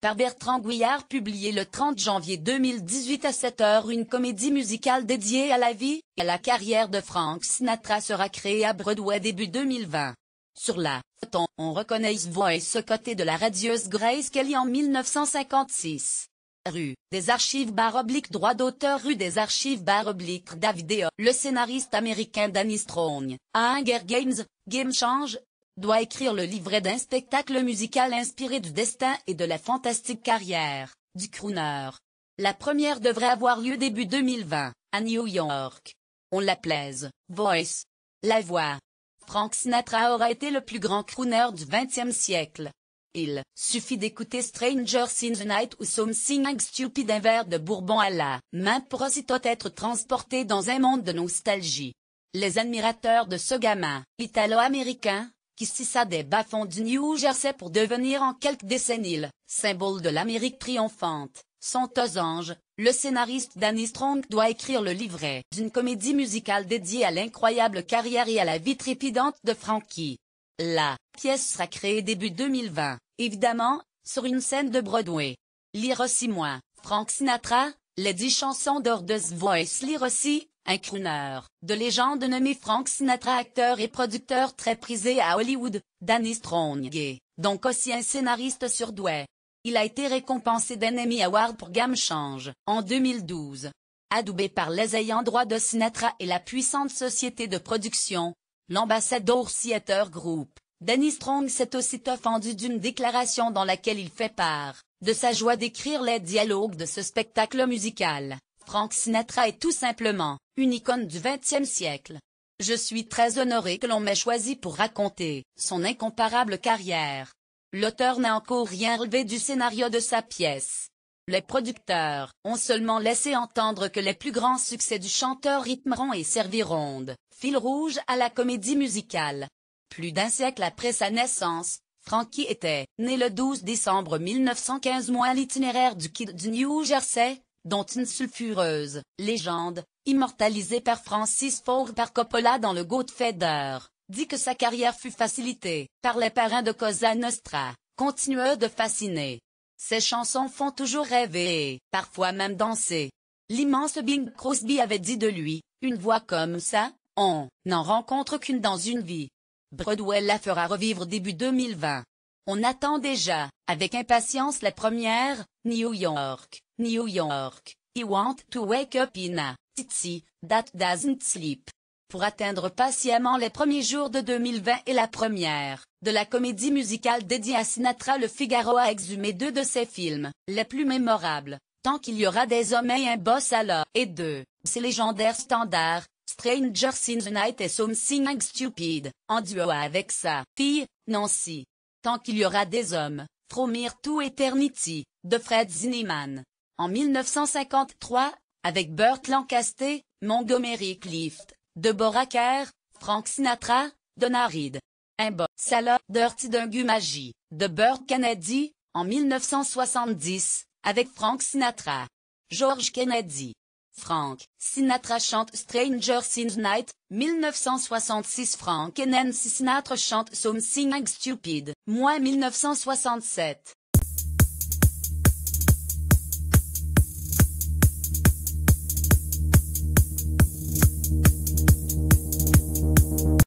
par Bertrand Guillard publié le 30 janvier 2018 à 7 heures une comédie musicale dédiée à la vie et à la carrière de Frank Sinatra sera créée à Broadway début 2020. Sur la on, on reconnaît ce voix et ce côté de la radieuse Grace Kelly en 1956. Rue des Archives baroblique droit d'auteur Rue des Archives baroblique Davideo. Le scénariste américain Danny Strong, à Hunger Games, Game Change, doit écrire le livret d'un spectacle musical inspiré du destin et de la fantastique carrière du crooner. La première devrait avoir lieu début 2020, à New York. On la plaise, Voice. La voix. Frank Sinatra aura été le plus grand crooner du 20 siècle. Il suffit d'écouter Stranger in the Night ou Something Stupid un verre de Bourbon à la main pour aussitôt être transporté dans un monde de nostalgie. Les admirateurs de ce gamin, italo-américain, qui sissa des bas du New Jersey pour devenir en quelques décennies le symbole de l'Amérique triomphante. Son osange, le scénariste Danny Strong doit écrire le livret d'une comédie musicale dédiée à l'incroyable carrière et à la vie trépidante de Frankie. La pièce sera créée début 2020, évidemment, sur une scène de Broadway. Lire aussi moi, Frank Sinatra, les dix chansons d'Or Voice Lire aussi, un crooner de légende nommé Frank Sinatra, acteur et producteur très prisé à Hollywood, Danny Strong gay, donc aussi un scénariste sur Il a été récompensé d'un Emmy Award pour Game Change en 2012. Adoubé par les ayants droit de Sinatra et la puissante société de production, l'ambassadeur Theater Group, Danny Strong s'est aussi offendu d'une déclaration dans laquelle il fait part de sa joie d'écrire les dialogues de ce spectacle musical. Frank Sinatra est tout simplement une icône du XXe siècle. Je suis très honoré que l'on m'ait choisi pour raconter son incomparable carrière. L'auteur n'a encore rien relevé du scénario de sa pièce. Les producteurs ont seulement laissé entendre que les plus grands succès du chanteur rythmeront et serviront de fil rouge à la comédie musicale. Plus d'un siècle après sa naissance, Frankie était né le 12 décembre 1915 moins l'itinéraire du Kid du New Jersey, dont une sulfureuse légende, immortalisée par Francis Ford par Coppola dans le Godfather, dit que sa carrière fut facilitée par les parrains de Cosa Nostra, continue de fasciner. Ses chansons font toujours rêver et, parfois même danser. L'immense Bing Crosby avait dit de lui, une voix comme ça, on n'en rencontre qu'une dans une vie. Broadway la fera revivre début 2020. On attend déjà, avec impatience la première, New York, New York, He want to wake up in a, titi, that doesn't sleep. Pour atteindre patiemment les premiers jours de 2020 et la première, de la comédie musicale dédiée à Sinatra Le Figaro a exhumé deux de ses films, les plus mémorables, Tant qu'il y aura des hommes et un boss à la, et deux, ses légendaires standards, Stranger in the Night et Something Stupid, en duo avec sa fille, Nancy. Tant qu'il y aura des hommes, Fromir to Eternity, de Fred Zinnemann. En 1953, avec Burt Lancaster, Montgomery Clift, de Kerr, Frank Sinatra, Donna Reed. Imbo, d'un Dirty magie, de Burt Kennedy, en 1970, avec Frank Sinatra. George Kennedy, Frank Sinatra chante Stranger Since Night, 1966 Frank et Sinatra chante Something Stupid, moins 1967.